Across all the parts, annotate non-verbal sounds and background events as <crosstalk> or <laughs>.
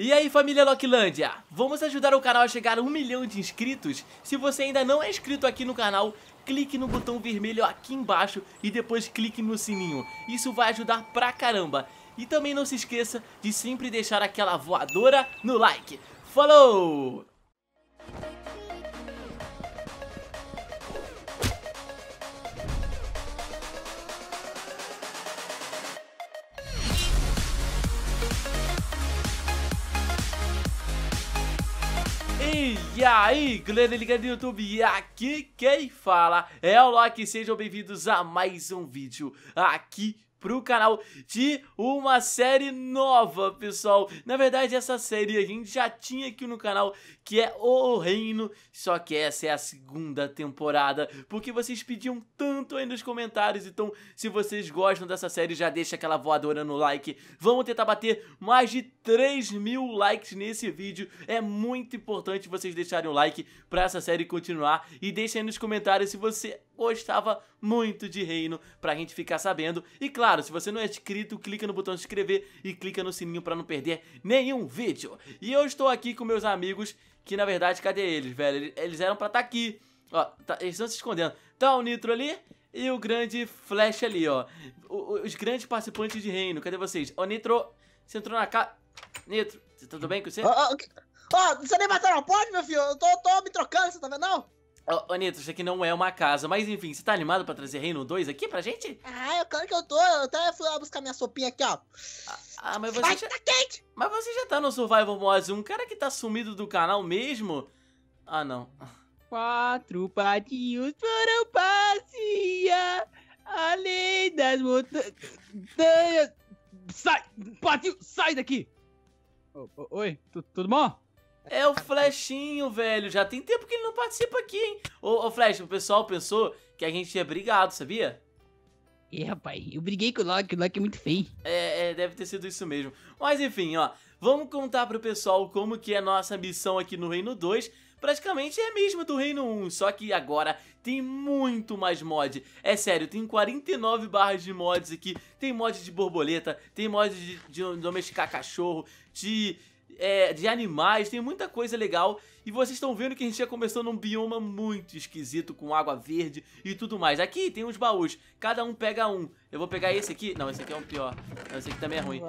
E aí família Locklandia, vamos ajudar o canal a chegar a um milhão de inscritos? Se você ainda não é inscrito aqui no canal, clique no botão vermelho aqui embaixo e depois clique no sininho, isso vai ajudar pra caramba. E também não se esqueça de sempre deixar aquela voadora no like. Falou! e aí, galera ligada no YouTube, e aqui quem fala é o Loki, sejam bem-vindos a mais um vídeo aqui pro canal de uma série nova, pessoal. Na verdade, essa série a gente já tinha aqui no canal, que é O Reino, só que essa é a segunda temporada, porque vocês pediam tanto aí nos comentários, então se vocês gostam dessa série, já deixa aquela voadora no like. Vamos tentar bater mais de 3 mil likes nesse vídeo, é muito importante vocês deixarem o like pra essa série continuar e deixem aí nos comentários se você gostava muito de Reino pra gente ficar sabendo. E claro, se você não é inscrito, clica no botão de inscrever e clica no sininho pra não perder nenhum vídeo. E eu estou aqui com meus amigos, que na verdade, cadê eles, velho? Eles eram pra estar tá aqui. Ó, tá, eles estão se escondendo. Tá o Nitro ali e o grande Flash ali, ó. O, os grandes participantes de Reino, cadê vocês? Ó, Nitro, você entrou na casa... Nitro, tá tudo bem com você? Ah, ah, ó, oh, oh, oh, você nem bateu na porta, meu filho? Eu tô, tô me trocando, você tá vendo não? Oh, Anitta, isso aqui não é uma casa, mas enfim, você tá animado pra trazer Reino 2 aqui pra gente? Ah, eu claro que eu tô, eu até fui lá buscar minha sopinha aqui, ó. Ah, ah mas você Ai, já... tá quente! Mas você já tá no Survival Mode, um cara que tá sumido do canal mesmo? Ah, não. Quatro patinhos foram passear além das montanhas... Sai, patinho, sai daqui! Oh, oh, oi, tudo bom? É o Flechinho, velho. Já tem tempo que ele não participa aqui, hein? Ô, ô Flash, o pessoal pensou que a gente tinha brigado, sabia? É, rapaz, eu briguei com o Loki, o Loki é muito feio. É, é, deve ter sido isso mesmo. Mas enfim, ó, vamos contar pro pessoal como que é a nossa missão aqui no Reino 2. Praticamente é a mesma do Reino 1, só que agora tem muito mais mod. É sério, tem 49 barras de mods aqui. Tem mod de borboleta, tem mod de, de domesticar cachorro, de é, de animais, tem muita coisa legal. E vocês estão vendo que a gente já começou num bioma muito esquisito, com água verde e tudo mais. Aqui tem uns baús, cada um pega um. Eu vou pegar esse aqui. Não, esse aqui é um pior. Não, esse aqui também é ruim.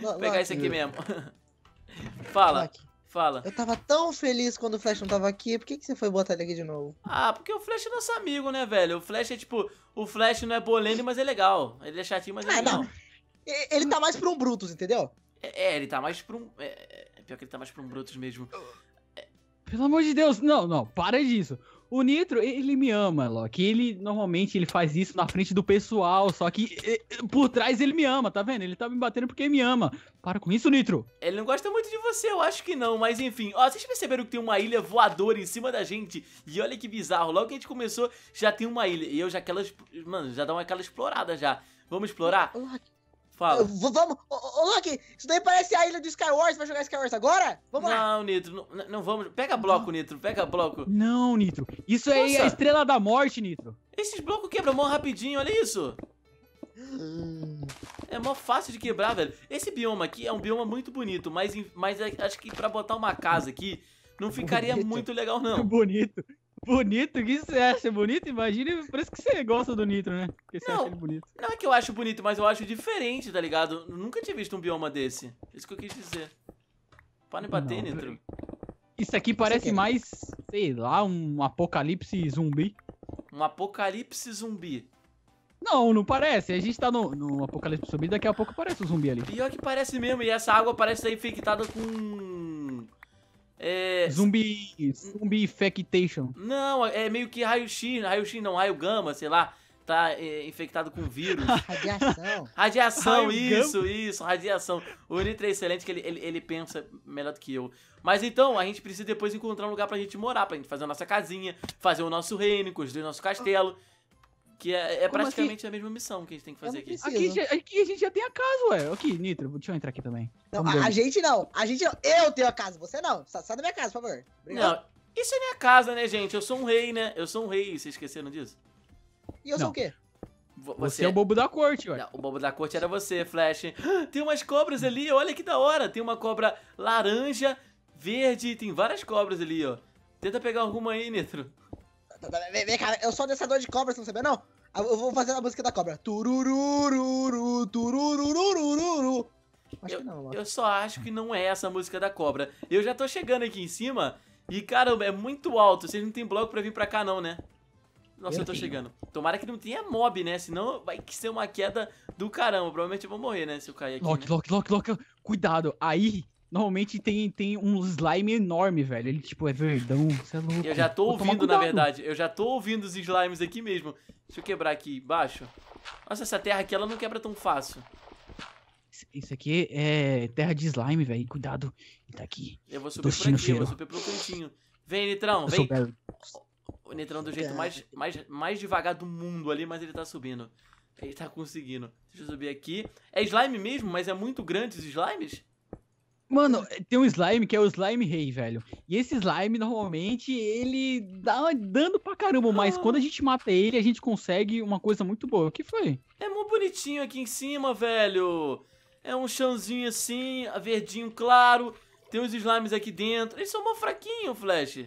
Vou pegar esse aqui mesmo. <laughs> Fala. Fala. Eu tava tão feliz quando o Flash não tava aqui, por que, que você foi botar ele aqui de novo? Ah, porque o Flash é nosso amigo, né, velho? O Flash é tipo. O Flash não é bolene, mas é legal. Ele é chatinho, mas é ah, legal. Não. Ele tá mais pra um Brutus, entendeu? É, é ele tá mais pra um. É, é Pior que ele tá mais pra um Brutus mesmo. É. Pelo amor de Deus, não, não, para disso. O Nitro, ele me ama, Loki. Ele normalmente ele faz isso na frente do pessoal, só que por trás ele me ama, tá vendo? Ele tá me batendo porque me ama. Para com isso, Nitro. Ele não gosta muito de você, eu acho que não, mas enfim. Ó, vocês perceberam que tem uma ilha voadora em cima da gente? E olha que bizarro, logo que a gente começou, já tem uma ilha. E eu já aquelas, mano, já dá uma aquela explorada já. Vamos explorar? Loki, Fala. V vamos. Ô, Loki, isso daí parece a ilha do Star Wars. Vai jogar Star Wars agora? Vamos não, lá. Nitro, não, não vamos. Pega bloco, Nitro, pega bloco. Não, Nitro. Isso Nossa. aí é a estrela da morte, Nitro. Esses blocos quebram mó rapidinho, olha isso. É mó fácil de quebrar, velho. Esse bioma aqui é um bioma muito bonito, mas, mas é, acho que pra botar uma casa aqui não ficaria bonito. muito legal, não. Bonito. Bonito, o que você acha bonito? Imagina, parece que você gosta do Nitro, né? Porque você não, acha ele bonito. Não é que eu acho bonito, mas eu acho diferente, tá ligado? Eu nunca tinha visto um bioma desse. É isso que eu quis dizer. Para é me bater, não, Nitro. Isso aqui parece mais, sei lá, um apocalipse zumbi. Um apocalipse zumbi. Não, não parece. A gente tá no, no apocalipse zumbi, daqui a pouco parece o um zumbi ali. Pior que parece mesmo, e essa água parece estar infectada com é... Zumbi. Zumbi infectation. Não, é meio que raio-x, raio-x não, raio-gama, sei lá. Tá é, infectado com vírus. <laughs> radiação. Radiação, isso, isso, radiação. O Nitro é excelente que ele, ele, ele, pensa melhor do que eu. Mas então, a gente precisa depois encontrar um lugar pra gente morar, pra gente fazer a nossa casinha, fazer o nosso reino, construir o nosso castelo. Que é, é assim? praticamente assim? a mesma missão que a gente tem que fazer aqui. Aqui, aqui, a gente já tem a casa, ué. Aqui, Nitro, deixa eu entrar aqui também. Não, a, a, gente não. A gente Eu tenho a casa, você não. Sai, da minha casa, por favor. Obrigado. Não, isso é minha casa, né, gente? Eu sou um rei, né? Eu sou um rei, vocês esqueceram disso? E eu não. sou o quê? Você... você... é o bobo da corte, olha. O bobo da corte era você, Flash. Ah, tem umas cobras ali, olha que da hora. Tem uma cobra laranja, verde, tem várias cobras ali, ó. Tenta pegar alguma aí, Nitro. Vem, vem cá, eu sou dançador de cobra, você não sabia, não? Ah, eu vou fazer a música da cobra. Tururururu, turururururu. Acho eu, que não, mano. Eu só acho que não é essa a música da cobra. Eu já tô chegando aqui em cima e, caramba, é muito alto. Vocês não tem bloco pra vir pra cá, não, né? Nossa, eu, eu tô chegando. Tomara que não tenha mob, né? Senão vai ser uma queda do caramba. Provavelmente eu vou morrer, né? Se eu cair aqui. Loki, né? Loki, Loki, Cuidado. Aí Normalmente tem, tem um slime enorme, velho. Ele, tipo, é verdão. Você é louco. Eu já tô ouvindo, na verdade. Eu já tô ouvindo os slimes aqui mesmo. Deixa eu quebrar aqui embaixo. Nossa, essa terra aqui, ela não quebra tão fácil. Isso aqui é terra de slime, velho. Cuidado. Ele tá aqui. Eu vou subir por aqui, eu vou subir pro cantinho. Vem, Nitrão, vem. O Nitrão do jeito mais, mais, mais devagar do mundo ali, mas ele tá subindo. Ele tá conseguindo. Deixa eu subir aqui. É slime mesmo, mas é muito grande os slimes? Mano, é, tem um slime que é o slime rei, velho. E esse slime, normalmente, ele dá dano pra caramba, mas ah. quando a gente mata ele, a gente consegue uma coisa muito boa. O que foi? É muito bonitinho aqui em cima, velho. É um chãozinho assim, verdinho claro. Tem uns slimes aqui dentro. Eles são mó fraquinhos, Flash.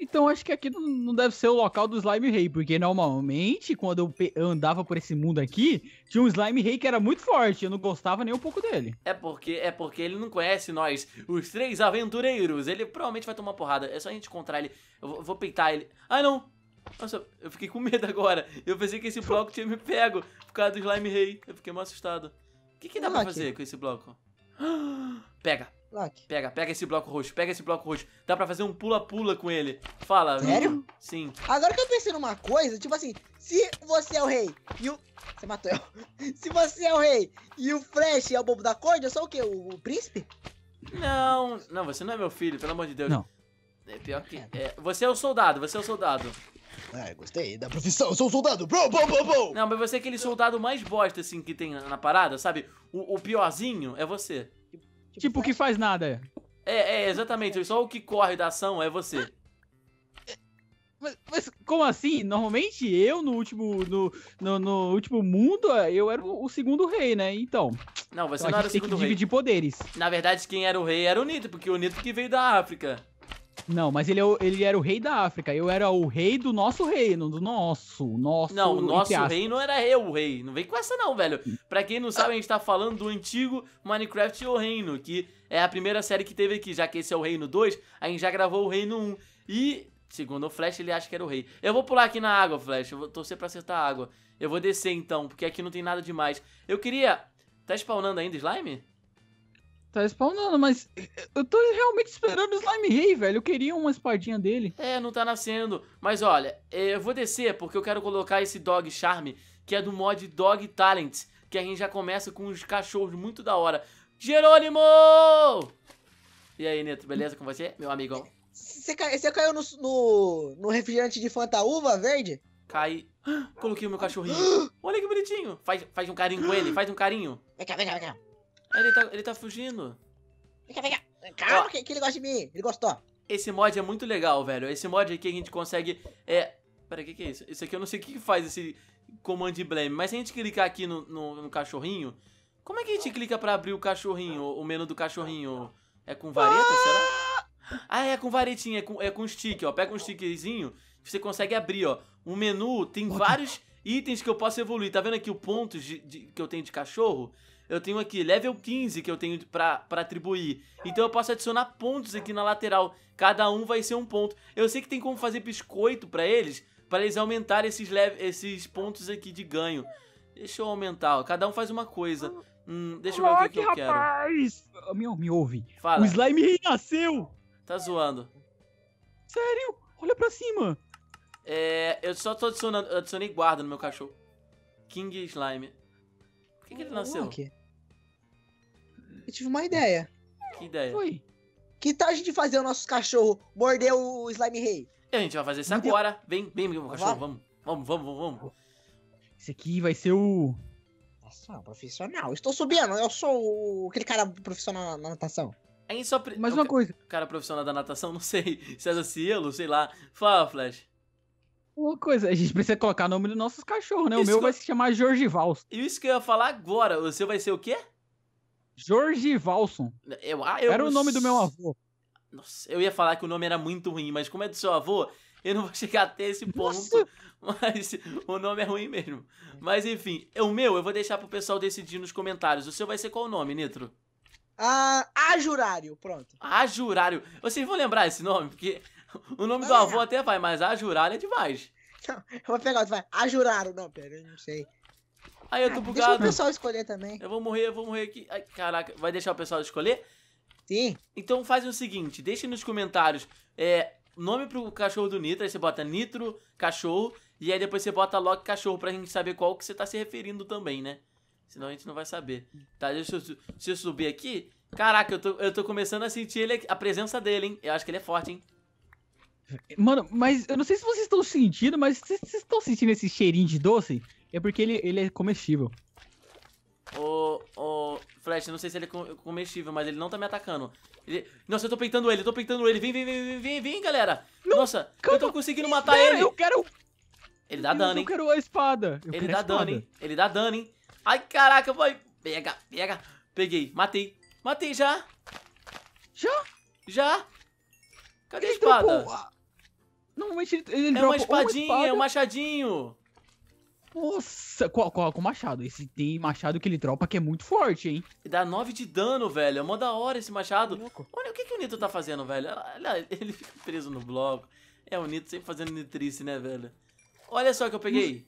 Então acho que aqui não deve ser o local do Slime Rei, porque normalmente quando eu andava por esse mundo aqui, tinha um Slime Rei que era muito forte, eu não gostava nem um pouco dele. É porque é porque ele não conhece nós, os três aventureiros. Ele provavelmente vai tomar porrada. É só a gente encontrar ele. Eu vou, vou peitar ele. Ah, não. Nossa, eu fiquei com medo agora. Eu pensei que esse bloco tinha me pego por causa do Slime Rei. Eu fiquei mal assustado. O que, que dá pra fazer com esse bloco? <gasps> Pega. Loki. Pega, pega esse bloco roxo, pega esse bloco roxo. Dá pra fazer um pula-pula com ele. Fala. Sério? Viu? Sim. Agora que eu pensei numa coisa, tipo assim, se você é o rei e o... Você matou eu. <laughs> Se você é o rei e o Flash é o bobo da corda, eu sou o quê? O, o, príncipe? Não, não, você não é meu filho, pelo amor de Deus. Não. É pior que... É, você é o soldado, você é o soldado. Ah, gostei da profissão, eu sou um soldado, bro, bro, bro, bro. Não, mas você é aquele soldado mais bosta, assim, que tem na, na parada, sabe? O, o piorzinho é você. Tipo, tipo que né? faz nada. É. é, é, exatamente. Só o que corre da ação é você. <laughs> Mas, mas, como assim? Normalmente eu no último no, no, no, último mundo é, eu era o segundo rei, né? Então. Não, você então não era o segundo rei. Tem que dividir poderes. Na verdade, quem era o rei era o Nito, porque o Nito que veio da África. Não, mas ele, é o, ele era o rei da África. Eu era o rei do nosso reino, do nosso, nosso. Não, o nosso rei não era eu o rei. Não vem com essa não, velho. Pra quem não sabe, a gente tá falando do antigo Minecraft e o Reino, que é a primeira série que teve aqui, já que esse é o Reino 2, a gente já gravou o Reino 1. E, segundo o Flash, ele acha que era o rei. Eu vou pular aqui na água, Flash. Eu vou torcer pra acertar a água. Eu vou descer então, porque aqui não tem nada demais. Eu queria... Tá spawnando ainda slime? Tá spawnando, mas eh, eh, eu tô realmente esperando o Slime Rei, velho. Eu queria uma espadinha dele. É, não tá nascendo. Mas olha, eh, eu vou descer porque eu quero colocar esse Dog charm que é do mod Dog Talent, que a gente já começa com uns cachorros muito da hora. Jerônimo! E aí, Neto, beleza com você, meu amigão? Você cai, caiu no, no, no, refrigerante de Fanta Uva verde? Cai. <gasps> Coloquei o meu <gasps> cachorrinho. Olha que bonitinho. Faz, faz um carinho com ele, faz um carinho. Vem cá, vem cá, vem cá. Ele tá, ele tá fugindo. Vem cá, vem cá. Calma, que, que ele gosta de mim. Ele gostou. Esse mod é muito legal, velho. Esse mod aqui a gente consegue... É... Pera, o que, que é isso? Isso aqui eu não sei o que, que faz esse comando de blame. Mas se a gente clicar aqui no, no, no, cachorrinho... Como é que a gente clica pra abrir o cachorrinho, o menu do cachorrinho? É com vareta, será? Ah, é com varetinha, é com, é com stick, ó. Pega um stickzinho, você consegue abrir, ó. O menu tem vários itens que eu posso evoluir. Tá vendo aqui o ponto de, de, que eu tenho de cachorro? eu tenho aqui level 15 que eu tenho pra, pra atribuir. Então eu posso adicionar pontos aqui na lateral. Cada um vai ser um ponto. Eu sei que tem como fazer biscoito pra eles, pra eles aumentarem esses, esses pontos aqui de ganho. Deixa eu aumentar, ó. Cada um faz uma coisa. Hum, deixa eu ver o que, que eu quero. rapaz! Ah, me, me ouve. Fala. O slime renasceu! Tá zoando. Sério? Olha pra cima. É, eu só tô adicionando, adicionei guarda no meu cachorro. King Slime. Por que, que ele nasceu? Aqui. Eu tive uma ideia. Que ideia? Foi. Que tal a gente fazer o nosso cachorro morder o Slime Rei? a gente vai fazer isso Mordeu. agora. Vem, vem, meu cachorro, vamos. Vamos, vamos, vamos, vamos. Esse aqui vai ser o. Natação, profissional. Estou subindo, eu sou o... aquele cara profissional na natação. Aí só pre... Mais é uma o coisa. cara profissional da natação, <laughs> não sei. César Cielo, sei lá. Fala, Flash. Uma coisa, a gente precisa colocar o nome dos nossos cachorros, né? Isso o meu vai se chamar Jorge Vals. E isso que eu ia falar agora. Você vai ser o quê? Jorge Valson. Eu, ah, eu, era o nome do meu avô. Nossa, eu ia falar que o nome era muito ruim, mas como é do seu avô, eu não vou <laughs> chegar até esse ponto. Nossa. Mas o nome é ruim mesmo. Mas enfim, o meu eu vou deixar pro pessoal decidir nos comentários. O seu vai ser qual o nome, Nitro? Ah, Ajurário, pronto. Ajurário. Vocês vão lembrar esse nome? Porque o nome não, do avô não. até vai, mas Ajurário é demais. Não, eu vou pegar outro, vai. Ajurário, não, pera, eu não sei. Aí eu tô ah, bugado. Deixa o pessoal escolher também. Eu vou morrer, eu vou morrer aqui. Ai, caraca, vai deixar o pessoal escolher? Sim. Então faz o seguinte, deixa nos comentários é, nome pro cachorro do Nitro, aí você bota Nitro, cachorro, e aí depois você bota Loki, cachorro, pra gente saber qual que você tá se referindo também, né? Senão a gente não vai saber. Tá, deixa eu, deixa eu subir aqui. Caraca, eu tô, eu tô começando a sentir ele, a presença dele, hein? Eu acho que ele é forte, hein? Mano, mas eu não sei se vocês estão sentindo, mas vocês estão sentindo esse cheirinho de doce? É porque ele, ele é comestível. Ô, ô, Flash, não sei se ele é comestível, mas ele não tá me atacando. Ele... Nossa, eu tô peitando ele, eu tô peitando ele. Vem, vem, vem, vem, vem, galera. Não, Nossa, calma. eu tô conseguindo matar ele. Eu quero... Ele dá dano, hein. Eu quero a espada. Eu ele dá espada. dano, hein. Ele dá dano, hein. Ai, caraca, vai. Pega, pega. Peguei, matei. Matei já. Já? Já. Cadê ele a então, espada? Dropou... Normalmente ele, ele é uma espadinha, uma espada. é um machadinho. Nossa, coloca o machado. Esse tem machado que ele tropa que é muito forte, hein? Dá 9 de dano, velho. É mó da hora esse machado. É Olha o que, que o Nito tá fazendo, velho. Olha, ele fica preso no bloco. É, o Nito sempre fazendo nitrice, né, velho? Olha só o que eu peguei.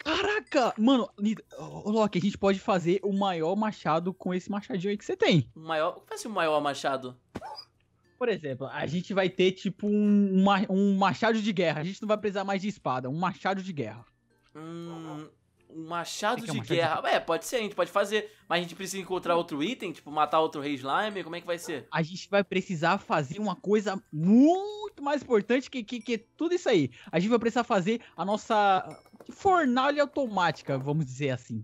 Caraca! Mano, Nito, oh, Loki, a gente pode fazer o maior machado com esse machadinho aí que você tem. O maior? Como é o maior machado? Por exemplo, a gente vai ter, tipo, um, um machado de guerra. A gente não vai precisar mais de espada, um machado de guerra. Hum, um machado que de que é um guerra. Machado? É, pode ser, a gente pode fazer. Mas a gente precisa encontrar outro item, tipo matar outro rei slime, como é que vai ser? A gente vai precisar fazer uma coisa muito mais importante que, que, que tudo isso aí. A gente vai precisar fazer a nossa fornalha automática, vamos dizer assim.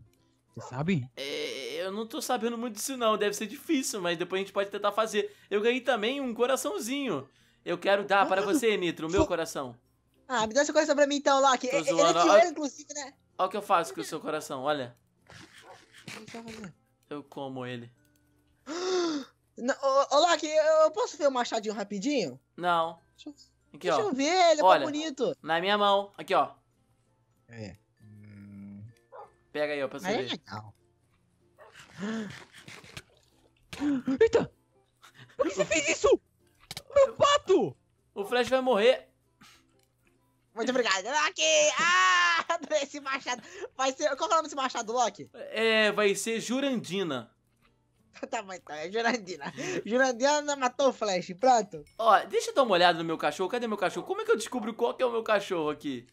Você sabe? É, eu não tô sabendo muito disso não, deve ser difícil, mas depois a gente pode tentar fazer. Eu ganhei também um coraçãozinho. Eu quero dar ah, para você, Nitro, o meu coração. Ah, me dá seu coração pra mim então, Loki. Tô é, é, Ele zoando. é chileno, inclusive, né? Olha o que eu faço com o seu coração, olha. Eu como ele. <gasps> Não, ô, Loki, eu posso ver o machadinho rapidinho? Não. Deixa, eu, aqui, deixa ó. eu ver, ele é olha, bonito. Na minha mão. Aqui, ó. É. Pega aí, ó, pra você aí é ver. É legal. <gasps> Eita! Por que você fez isso? Meu pato! O Flash vai morrer. Muito obrigado, Loki! Ah, <laughs> esse machado. Vai ser. Qual é o nome desse machado, Loki? É, vai ser Jurandina. <laughs> tá bom, então, é Jurandina. Jurandina matou o Flash, pronto. Ó, deixa eu dar uma olhada no meu cachorro. Cadê meu cachorro? Como é que eu descubro qual que é o meu cachorro aqui?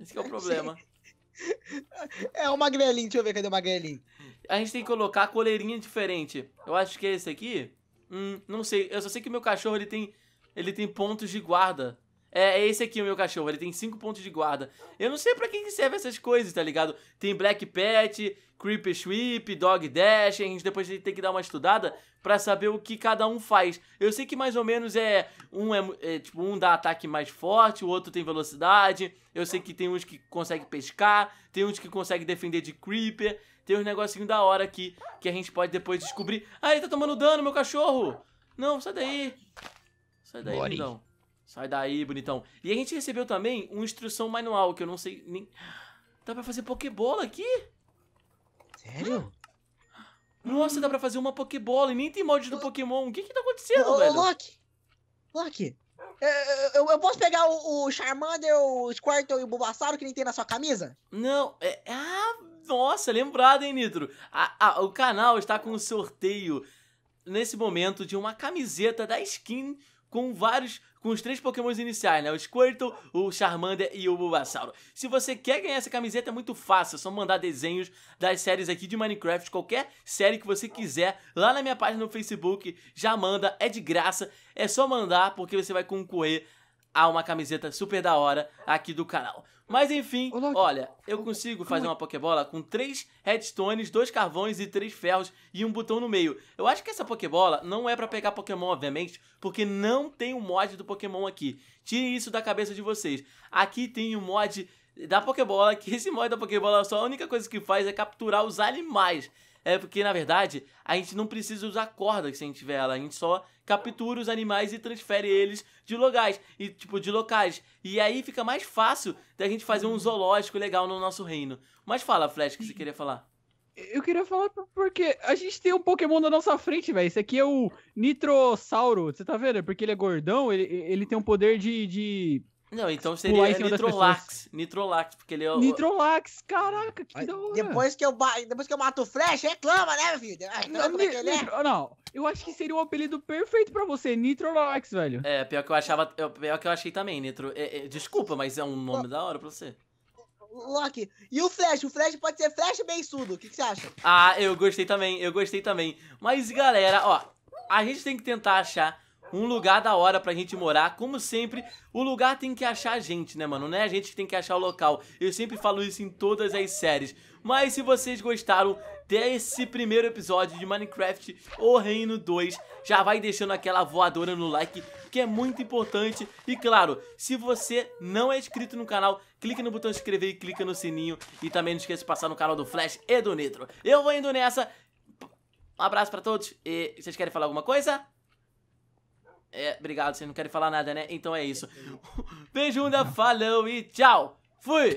Esse é o problema. <laughs> é o magrelinho, deixa eu ver cadê o magrelinho. A gente tem que colocar a coleirinha diferente. Eu acho que é esse aqui. Hum, não sei, eu só sei que o meu cachorro ele tem, ele tem pontos de guarda. É, é, esse aqui o meu cachorro, ele tem 5 pontos de guarda. Eu não sei pra que, serve essas coisas, tá ligado? Tem Black Pet, Creepy Sweep, Dog Dash, a gente depois tem que dar uma estudada pra saber o que cada um faz. Eu sei que mais ou menos é um é, é tipo um dá ataque mais forte, o outro tem velocidade. Eu sei que tem uns que consegue pescar, tem uns que consegue defender de Creeper, tem uns negocinho da hora aqui que a gente pode depois descobrir. Ah, ele tá tomando dano, meu cachorro! Não, sai daí! Sai daí, Bora. Lindão. Sai daí, bonitão. E a gente recebeu também uma instrução manual, que eu não sei nem... Dá pra fazer pokebola aqui? Sério? Nossa, dá pra fazer uma pokebola e nem tem mod do Pokémon. O que que tá acontecendo, velho? Ô, Loki! Loki! Eu, é, é, é, eu, eu, posso pegar o, o, Charmander, o Squirtle e o Bulbasaur que nem tem na sua camisa? Não, é... Ah, nossa, lembrado, hein, Nitro? o canal está com um sorteio, nesse momento, de uma camiseta da skin com vários com os três pokémons iniciais, né? O Squirtle, o Charmander e o Bulbasauro. Se você quer ganhar essa camiseta, é muito fácil, é só mandar desenhos das séries aqui de Minecraft, qualquer série que você quiser, lá na minha página no Facebook, já manda, é de graça, é só mandar porque você vai concorrer a uma camiseta super da hora aqui do canal. Mas enfim, olha, eu consigo fazer é? uma Pokébola com três redstones, dois carvões e três ferros e um botão no meio. Eu acho que essa Pokébola não é para pegar Pokémon, obviamente, porque não tem o um mod do Pokémon aqui. Tirem isso da cabeça de vocês. Aqui tem o um mod da Pokébola, que esse mod da Pokébola só a única coisa que faz é capturar os animais. É porque, na verdade, a gente não precisa usar corda se a gente tiver ela. A gente só captura os animais e transfere eles de locais. E, tipo, de locais. E aí fica mais fácil da gente fazer um zoológico legal no nosso reino. Mas fala, Flash, o que você queria falar? Eu queria falar porque a gente tem um Pokémon na nossa frente, velho. Esse aqui é o Nitrosauro. Você tá vendo? Porque ele é gordão, ele, ele tem um poder de, de não, então seria Nitrolax. Nitrolax, porque ele é o. Nitrolax, caraca, que Ai, da hora. Depois que, eu ba... depois que eu mato o Flash, reclama, né, meu filho? Não, não, é é. não, eu acho que seria um apelido perfeito pra você, Nitrolax, velho. É, pior que eu achava. Pior que eu achei também, Nitro. É, é, desculpa, mas é um nome da hora pra você. Loki, e o Flash? O Flash pode ser Flash estudo. o que, que você acha? Ah, eu gostei também, eu gostei também. Mas, galera, ó, a gente tem que tentar achar um lugar da hora pra gente morar. Como sempre, o lugar tem que achar a gente, né, mano? Não é a gente que tem que achar o local. Eu sempre falo isso em todas as séries. Mas se vocês gostaram desse primeiro episódio de Minecraft O Reino 2, já vai deixando aquela voadora no like, que é muito importante. E claro, se você não é inscrito no canal, clique no botão inscrever e clica no sininho. E também não esqueça de passar no canal do Flash e do Nitro. Eu vou indo nessa. Um abraço pra todos e vocês querem falar alguma coisa? É, obrigado, vocês não querem falar nada, né? Então é isso. Beijo, <laughs> falou e tchau! Fui!